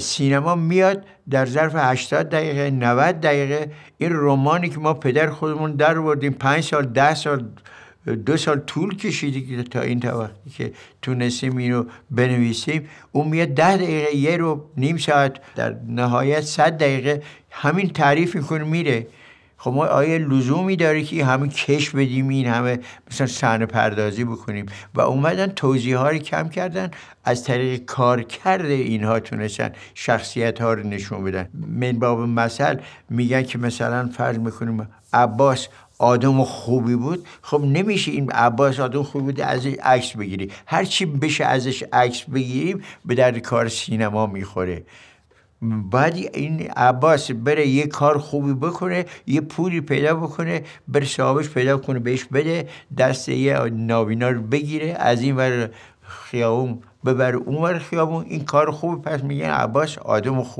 سینما میاد در ظرف 80 دقیقه 90 دقیقه این رومانی که ما پدر خودمون در بردیم 5 سال 10 سال دو سال طول کشیدی تا این تا وقتی که تونستیم اینو بنویسیم اون میاد ده دقیقه یه رو نیم ساعت در نهایت صد دقیقه همین تعریف میکنه میره خب ما آیا لزومی داره که همه کش بدیم این همه مثلا صحنه پردازی بکنیم و اومدن توضیح ها رو کم کردن از طریق کار کرده اینها تونستن شخصیت ها رو نشون بدن من باب مثل میگن که مثلا فرض میکنیم عباس آدم خوبی بود خب نمیشه این عباس آدم خوبی بود ازش عکس بگیری هرچی بشه ازش عکس بگیریم به درد کار سینما میخوره بعد این عباس بره یه کار خوبی بکنه یه پولی پیدا بکنه بر صاحبش پیدا کنه بهش بده دست یه نابینا رو بگیره از این ور خیابون ببر اون ور خیابون این کار خوبی پس میگن عباس آدم خوب